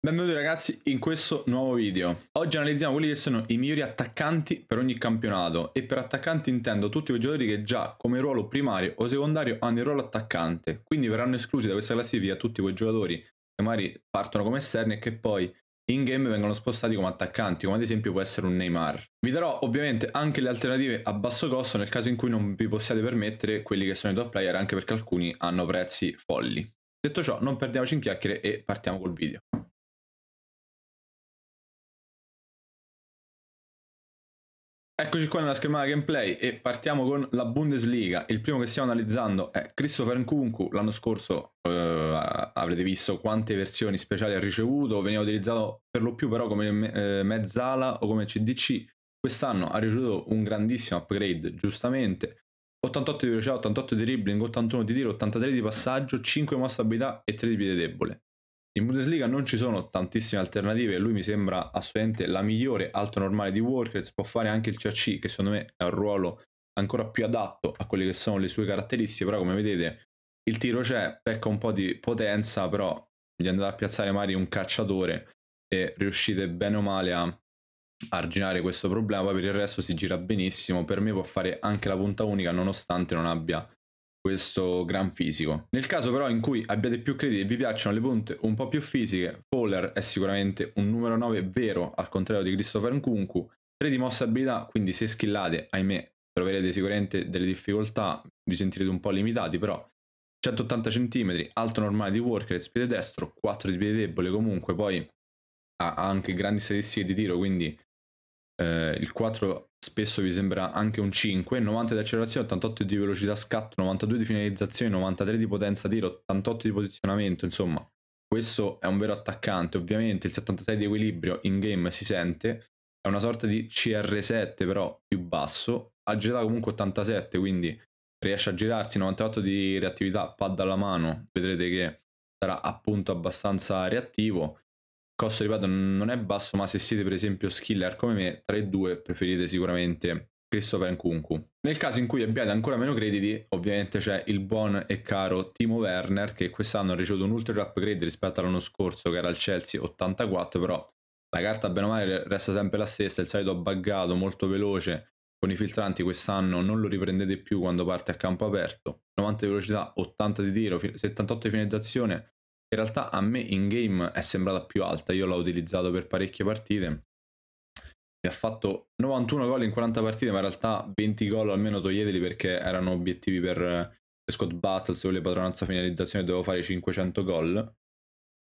Benvenuti ragazzi in questo nuovo video. Oggi analizziamo quelli che sono i migliori attaccanti per ogni campionato e per attaccanti intendo tutti quei giocatori che già come ruolo primario o secondario hanno il ruolo attaccante, quindi verranno esclusi da questa classifica tutti quei giocatori che magari partono come esterni e che poi in game vengono spostati come attaccanti, come ad esempio può essere un Neymar. Vi darò ovviamente anche le alternative a basso costo nel caso in cui non vi possiate permettere quelli che sono i top player anche perché alcuni hanno prezzi folli. Detto ciò non perdiamoci in chiacchiere e partiamo col video. Eccoci qua nella schermata gameplay e partiamo con la Bundesliga. Il primo che stiamo analizzando è Christopher Nkunku. L'anno scorso eh, avrete visto quante versioni speciali ha ricevuto, veniva utilizzato per lo più però come me eh, mezzala o come CDC. Quest'anno ha ricevuto un grandissimo upgrade, giustamente. 88 di velocità, 88 di dribbling, 81 di tiro, 83 di passaggio, 5 mosse abilità e 3 di piede debole. In Bundesliga non ci sono tantissime alternative lui mi sembra assolutamente la migliore alto normale di Workers, può fare anche il CAC che secondo me è un ruolo ancora più adatto a quelle che sono le sue caratteristiche, però come vedete il tiro c'è, pecca un po' di potenza, però gli andate a piazzare magari un cacciatore e riuscite bene o male a arginare questo problema, poi per il resto si gira benissimo, per me può fare anche la punta unica nonostante non abbia questo gran fisico. Nel caso però in cui abbiate più crediti e vi piacciono le punte un po' più fisiche, Fowler è sicuramente un numero 9 vero al contrario di Christopher Nkunku, 3 di mossa abilità, quindi se skillate, ahimè, troverete sicuramente delle difficoltà, vi sentirete un po' limitati, però 180 cm, alto normale di Workrate, spiede destro, 4 di piede debole comunque, poi ha anche grandi statistiche di tiro, quindi eh, il 4 spesso vi sembra anche un 5, 90 di accelerazione, 88 di velocità scatto, 92 di finalizzazione, 93 di potenza tiro, 88 di posizionamento, insomma, questo è un vero attaccante, ovviamente il 76 di equilibrio in game si sente, è una sorta di CR7 però più basso, ha girato comunque 87, quindi riesce a girarsi 98 di reattività pad alla mano, vedrete che sarà appunto abbastanza reattivo costo, ripeto, non è basso, ma se siete per esempio skiller come me, 3-2 preferite sicuramente Christopher Nkunku. Nel caso in cui abbiate ancora meno crediti, ovviamente c'è il buon e caro Timo Werner che quest'anno ha ricevuto un ulteriore upgrade rispetto all'anno scorso che era il Chelsea 84, però la carta bene o male resta sempre la stessa, il solito buggato, molto veloce, con i filtranti quest'anno non lo riprendete più quando parte a campo aperto, 90 di velocità, 80 di tiro, 78 di finalizzazione, in realtà a me in game è sembrata più alta, io l'ho utilizzato per parecchie partite. Mi ha fatto 91 gol in 40 partite, ma in realtà 20 gol almeno toglieteli perché erano obiettivi per, Scott Battle, se volevo padronanza finalizzazione dovevo fare 500 gol.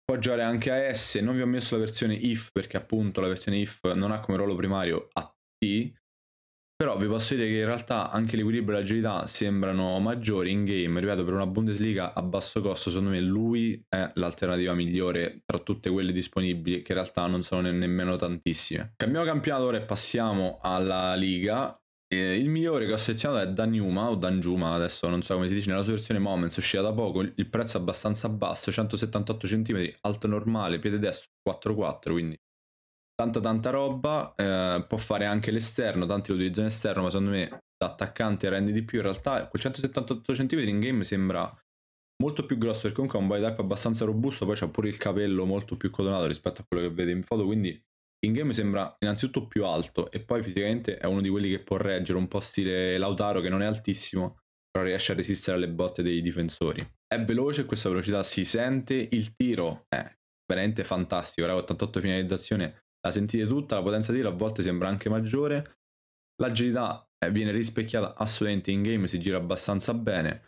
Può giocare anche a S, non vi ho messo la versione if perché appunto la versione if non ha come ruolo primario a T, però vi posso dire che in realtà anche l'equilibrio e l'agilità sembrano maggiori in game, ripeto per una Bundesliga a basso costo secondo me lui è l'alternativa migliore tra tutte quelle disponibili che in realtà non sono ne nemmeno tantissime. Cambiamo campionato ora e passiamo alla Liga. Eh, il migliore che ho selezionato è Danjuma o Danjuma, adesso non so come si dice, nella sua versione Moments uscita da poco, il prezzo è abbastanza basso, 178 cm, alto normale, piede destro 4-4, quindi tanta tanta roba, eh, può fare anche l'esterno, tanti lo utilizzano esterno, ma secondo me da attaccante rende di più. In realtà quel 178 cm in game sembra molto più grosso perché comunque ha un body type abbastanza robusto, poi c'ha pure il capello molto più codonato rispetto a quello che vedete in foto, quindi in game sembra innanzitutto più alto e poi fisicamente è uno di quelli che può reggere un po' stile Lautaro che non è altissimo, però riesce a resistere alle botte dei difensori. È veloce, questa velocità si sente, il tiro è veramente fantastico, ora 88 finalizzazione la sentite tutta, la potenza di tiro a volte sembra anche maggiore, l'agilità eh, viene rispecchiata assolutamente in game, si gira abbastanza bene,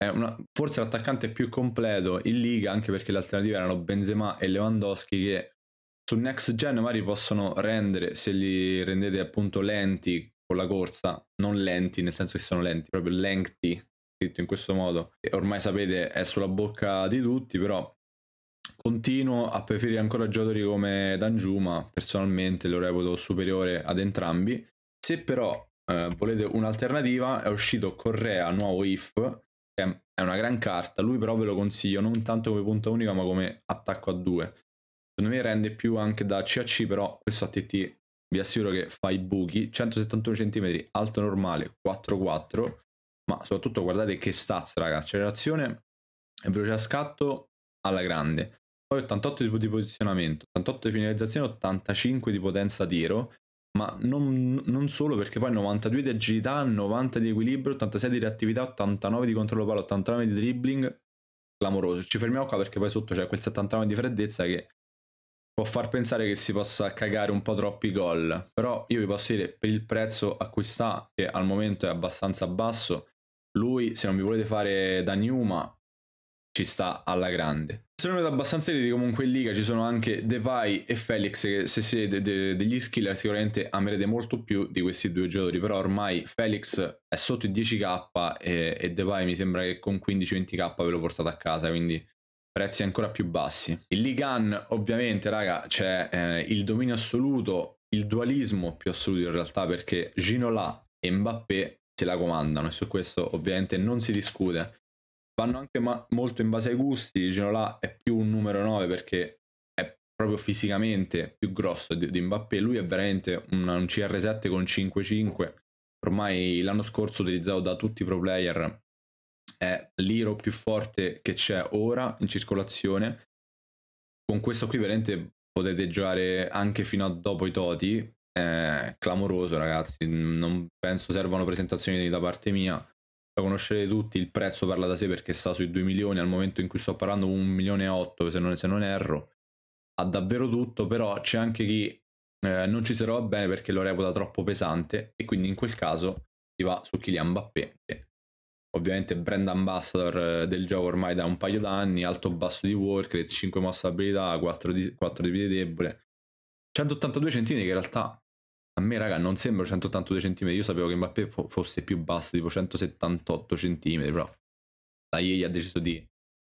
una, forse l'attaccante più completo in liga anche perché le alternative erano Benzema e Lewandowski che su next gen magari possono rendere se li rendete appunto lenti con la corsa non lenti nel senso che sono lenti proprio lengthy scritto in questo modo e ormai sapete è sulla bocca di tutti però Continuo a preferire ancora giocatori come Danjuma, personalmente lo reputo superiore ad entrambi. Se però eh, volete un'alternativa, è uscito Correa, nuovo IF, che è una gran carta, lui però ve lo consiglio non tanto come punta unica ma come attacco a due. Secondo me rende più anche da CAC, però questo ATT vi assicuro che fa i buchi, 171 cm, alto normale, 4-4, ma soprattutto guardate che stazza ragazzi, accelerazione e velocità scatto alla grande. Poi 88 di posizionamento, 88 di finalizzazione, 85 di potenza tiro, ma non, non, solo perché poi 92 di agilità, 90 di equilibrio, 86 di reattività, 89 di controllo palo, 89 di dribbling, clamoroso. Ci fermiamo qua perché poi sotto c'è quel 79 di freddezza che può far pensare che si possa cagare un po' troppi gol, però io vi posso dire per il prezzo a cui sta, che al momento è abbastanza basso, lui se non vi volete fare da Newma ci sta alla grande. Sono venuti abbastanza elite comunque in Liga, ci sono anche Depay e Felix che se siete de- de- degli skill sicuramente amerete molto più di questi due giocatori, però ormai Felix è sotto i 10k e, e Depay mi sembra che con 15-20k ve lo portate a casa, quindi prezzi ancora più bassi. Il Ligan ovviamente raga c'è eh, il dominio assoluto, il dualismo più assoluto in realtà perché Ginola e Mbappé se la comandano e su questo ovviamente non si discute vanno anche ma- molto in base ai gusti. là è più un numero 9 perché è proprio fisicamente più grosso di, di Mbappé. Lui è veramente un, un CR7 con 5-5. Ormai l'anno scorso utilizzato da tutti i pro player è l'iro più forte che c'è ora in circolazione. Con questo qui veramente potete giocare anche fino a dopo i toti. È clamoroso ragazzi, non penso servano presentazioni da parte mia la conoscete tutti, il prezzo parla da sé perché sta sui 2 milioni, al momento in cui sto parlando 1 milione e 8 se non, se non erro, ha davvero tutto, però c'è anche chi eh, non ci si trova bene perché lo reputa troppo pesante e quindi in quel caso si va su Kylian Mbappé, ovviamente brand ambassador eh, del gioco ormai da un paio d'anni, alto basso di work rate, 5 mossa abilità, 4 di, 4 di piede debole, 182 centimetri che in realtà a me, raga, non sembra 182 cm. Io sapevo che Mbappé fo fosse più basso, tipo 178 cm, però la Iei ha deciso di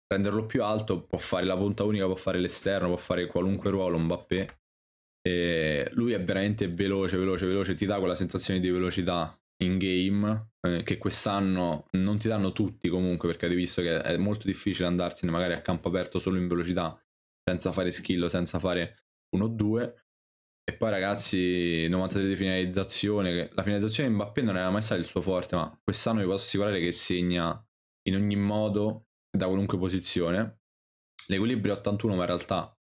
renderlo più alto. Può fare la punta unica, può fare l'esterno, può fare qualunque ruolo Mbappé. E lui è veramente veloce, veloce, veloce. Ti dà quella sensazione di velocità in game eh, che quest'anno non ti danno tutti comunque perché avete visto che è molto difficile andarsene magari a campo aperto solo in velocità senza fare skill senza fare 1-2. E poi ragazzi, 93 di finalizzazione, la finalizzazione di Mbappé non era mai stato il suo forte, ma quest'anno vi posso assicurare che segna in ogni modo, da qualunque posizione. L'equilibrio 81, ma in realtà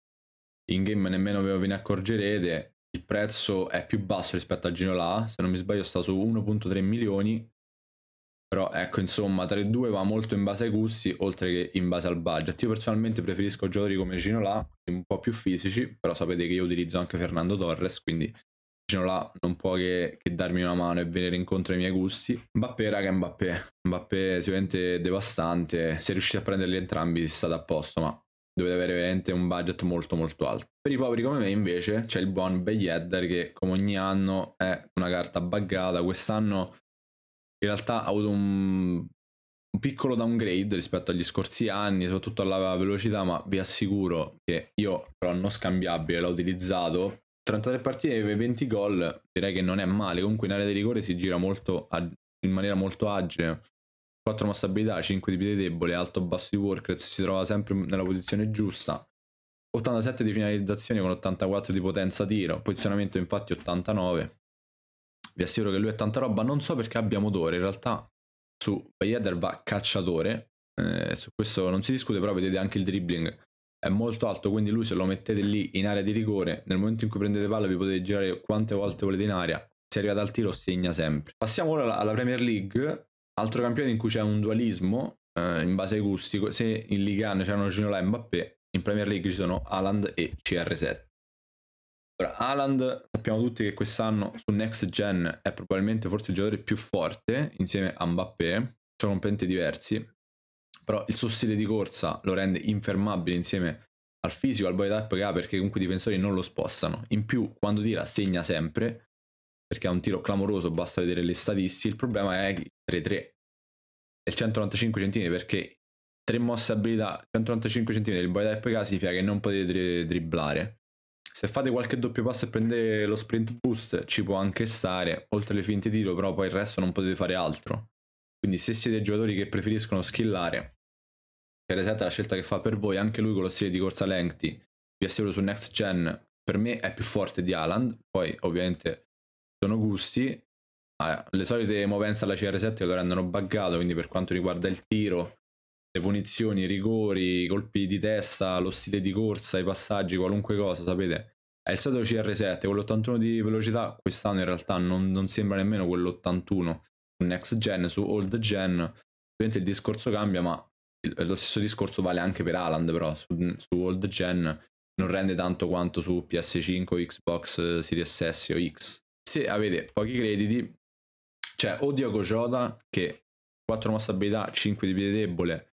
in game nemmeno ve ne accorgerete, il prezzo è più basso rispetto a Ginola, se non mi sbaglio sta su 1.3 milioni, però ecco, insomma, 3-2 va molto in base ai gusti, oltre che in base al budget. Io personalmente preferisco giocatori come Ginola, un po' più fisici, però sapete che io utilizzo anche Fernando Torres, quindi Ginola non può che, che darmi una mano e venire incontro ai miei gusti. Mbappé, raga, Mbappé. Mbappé sicuramente devastante, se riuscite a prenderli entrambi si state a posto, ma dovete avere veramente un budget molto molto alto. Per i poveri come me invece c'è il buon Beyedder che come ogni anno è una carta buggata, quest'anno in realtà ha avuto un, un piccolo downgrade rispetto agli scorsi anni, soprattutto alla velocità, ma vi assicuro che io però non scambiabile l'ho utilizzato. 33 partite e 20 gol direi che non è male, comunque in area di rigore si gira molto in maniera molto agile. 4 mossabilità, 5 di piede debole, alto basso di Workress, si trova sempre nella posizione giusta. 87 di finalizzazione con 84 di potenza tiro, posizionamento infatti 89 vi assicuro che lui è tanta roba, non so perché abbia motore, in realtà su Bayeder va cacciatore, eh, su questo non si discute, però vedete anche il dribbling è molto alto, quindi lui se lo mettete lì in area di rigore, nel momento in cui prendete palla vi potete girare quante volte volete in area. se arrivate al tiro segna sempre. Passiamo ora alla Premier League, altro campione in cui c'è un dualismo eh, in base ai gusti, se in Ligue 1 c'erano Ginola e Mbappé, in Premier League ci sono Aland e CR7. Ora, Haaland sappiamo tutti che quest'anno su Next Gen è probabilmente forse il giocatore più forte insieme a Mbappé, sono completamente diversi, però il suo stile di corsa lo rende infermabile insieme al fisico, al body type che ha perché comunque i difensori non lo spostano. In più, quando tira segna sempre, perché ha un tiro clamoroso, basta vedere le statistiche, il problema è il 3-3 e 195 cm perché tre mosse abilità, 195 cm, il body type che ha significa che non potete dri- dribblare se fate qualche doppio passo e prendete lo sprint boost ci può anche stare, oltre le finte tiro però poi il resto non potete fare altro. Quindi se siete giocatori che preferiscono skillare, per esempio la scelta che fa per voi, anche lui con lo stile di corsa lengthy, vi assicuro su next gen, per me è più forte di Alan, poi ovviamente sono gusti, ah, le solite movenze alla CR7 lo rendono buggato, quindi per quanto riguarda il tiro le punizioni, i rigori, i colpi di testa, lo stile di corsa, i passaggi, qualunque cosa, sapete. È il solito CR7, con l'81 di velocità, quest'anno in realtà non, non sembra nemmeno quell'81 su next gen, su old gen. Ovviamente il discorso cambia, ma lo stesso discorso vale anche per Aland, però su, su old gen non rende tanto quanto su PS5, Xbox Series S o X. Se avete pochi crediti, cioè o Diogo Jota che 4 mossa abilità, 5 di piede debole,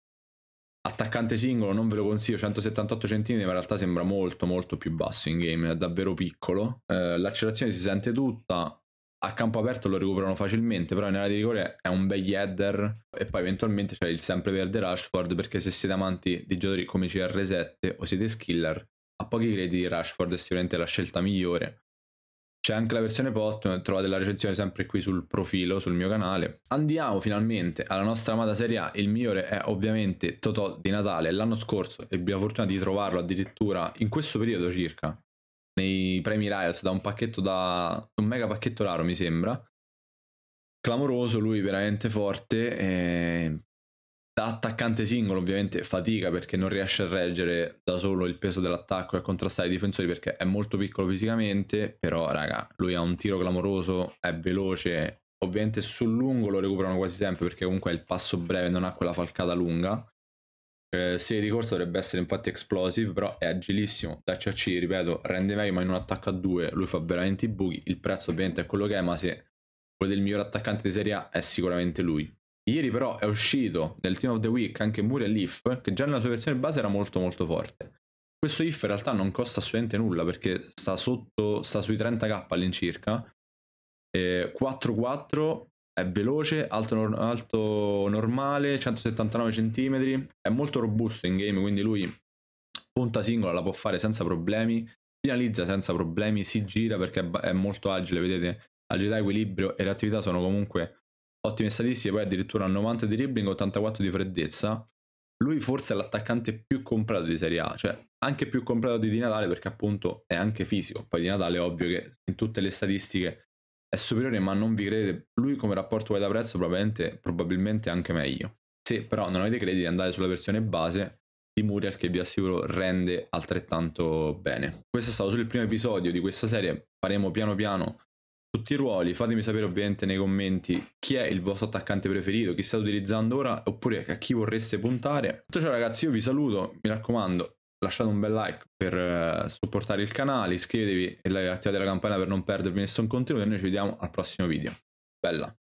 Attaccante singolo non ve lo consiglio, 178 cm, in realtà sembra molto molto più basso in game, è davvero piccolo. Eh, l'accelerazione si sente tutta, a campo aperto lo recuperano facilmente, però in area di rigore è un bel header e poi eventualmente c'è il sempreverde Rashford perché se siete amanti di giocatori come CR7 o siete skiller, a pochi crediti Rashford è sicuramente la scelta migliore c'è anche la versione post, trovate la recensione sempre qui sul profilo, sul mio canale. Andiamo finalmente alla nostra amata Serie A, il migliore è ovviamente Totò di Natale. L'anno scorso ebbi la fortuna di trovarlo addirittura in questo periodo circa, nei premi Riots, da un pacchetto da... un mega pacchetto raro mi sembra. Clamoroso, lui veramente forte, e eh, da attaccante singolo ovviamente fatica perché non riesce a reggere da solo il peso dell'attacco e a contrastare i difensori perché è molto piccolo fisicamente, però raga, lui ha un tiro clamoroso, è veloce, ovviamente sul lungo lo recuperano quasi sempre perché comunque è il passo breve, non ha quella falcata lunga. Eh, se di corsa dovrebbe essere infatti explosive, però è agilissimo. Da CC, ripeto, rende meglio ma in un attacco a due lui fa veramente i buchi. Il prezzo ovviamente è quello che è, ma se quello del miglior attaccante di Serie A è sicuramente lui. Ieri però è uscito nel Team of the Week anche Muriel Leaf, che già nella sua versione base era molto molto forte. Questo if in realtà non costa assolutamente nulla perché sta sotto, sta sui 30k all'incirca. 4-4 è veloce, alto, alto, normale, 179 cm, è molto robusto in game, quindi lui punta singola la può fare senza problemi, finalizza senza problemi, si gira perché è molto agile, vedete, agilità, equilibrio e reattività sono comunque ottime statistiche, poi addirittura 90 di dribbling, 84 di freddezza. Lui forse è l'attaccante più comprato di Serie A, cioè anche più comprato di Di Natale perché appunto è anche fisico. Poi Di Natale è ovvio che in tutte le statistiche è superiore, ma non vi credete. Lui come rapporto da prezzo probabilmente, probabilmente anche meglio. Se però non avete crediti andate sulla versione base di Muriel che vi assicuro rende altrettanto bene. Questo è stato solo il primo episodio di questa serie, faremo piano piano tutti i ruoli, fatemi sapere ovviamente nei commenti chi è il vostro attaccante preferito, chi state utilizzando ora oppure a chi vorreste puntare. Tutto ciò ragazzi, io vi saluto, mi raccomando lasciate un bel like per eh, supportare il canale, iscrivetevi e attivate la campanella per non perdervi nessun contenuto e noi ci vediamo al prossimo video. Bella!